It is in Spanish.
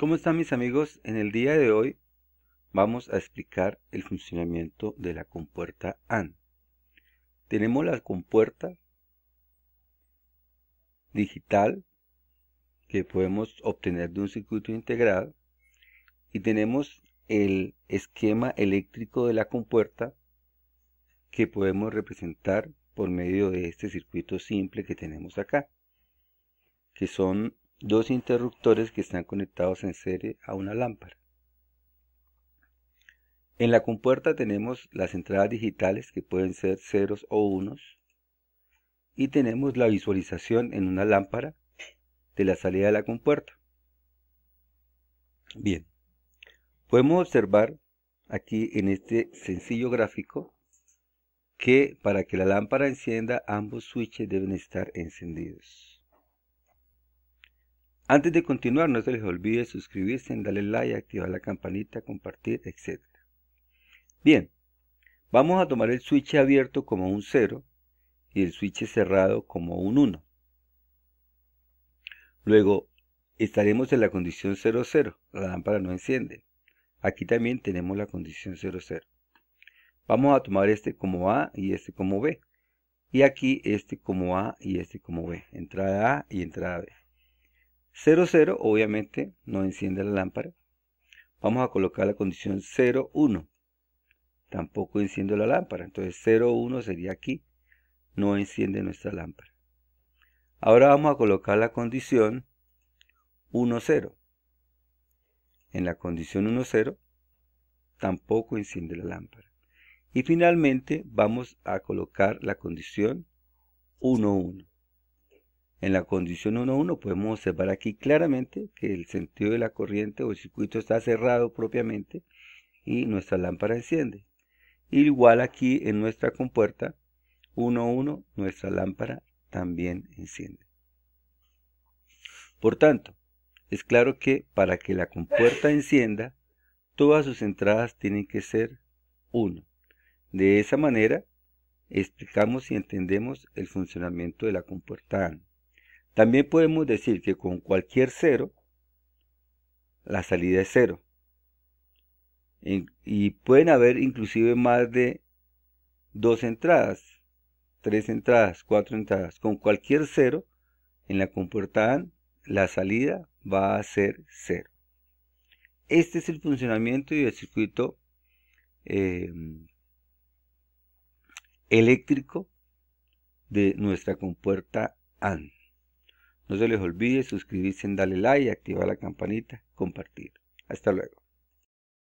¿Cómo están mis amigos? En el día de hoy vamos a explicar el funcionamiento de la compuerta AND. Tenemos la compuerta digital que podemos obtener de un circuito integrado y tenemos el esquema eléctrico de la compuerta que podemos representar por medio de este circuito simple que tenemos acá que son dos interruptores que están conectados en serie a una lámpara. En la compuerta tenemos las entradas digitales que pueden ser ceros o unos y tenemos la visualización en una lámpara de la salida de la compuerta. Bien, podemos observar aquí en este sencillo gráfico que para que la lámpara encienda ambos switches deben estar encendidos. Antes de continuar, no se les olvide suscribirse, darle like, activar la campanita, compartir, etc. Bien, vamos a tomar el switch abierto como un 0 y el switch cerrado como un 1. Luego estaremos en la condición 00, la lámpara no enciende. Aquí también tenemos la condición 00. Vamos a tomar este como A y este como B. Y aquí este como A y este como B. Entrada A y entrada B. 0, 0, obviamente no enciende la lámpara. Vamos a colocar la condición 0, 1. Tampoco enciende la lámpara. Entonces 0, 1 sería aquí. No enciende nuestra lámpara. Ahora vamos a colocar la condición 1, 0. En la condición 1, 0 tampoco enciende la lámpara. Y finalmente vamos a colocar la condición 1, 1. En la condición 1-1 podemos observar aquí claramente que el sentido de la corriente o el circuito está cerrado propiamente y nuestra lámpara enciende. Igual aquí en nuestra compuerta 1-1 nuestra lámpara también enciende. Por tanto, es claro que para que la compuerta encienda, todas sus entradas tienen que ser 1. De esa manera, explicamos y entendemos el funcionamiento de la compuerta AND. También podemos decir que con cualquier cero, la salida es cero. Y, pueden haber inclusive más de dos entradas, tres entradas, cuatro entradas. Con cualquier cero en la compuerta AND, la salida va a ser cero. Este es el funcionamiento el circuito eh, eléctrico de nuestra compuerta AND. No se les olvide suscribirse, darle like y activar la campanita, compartir. Hasta luego.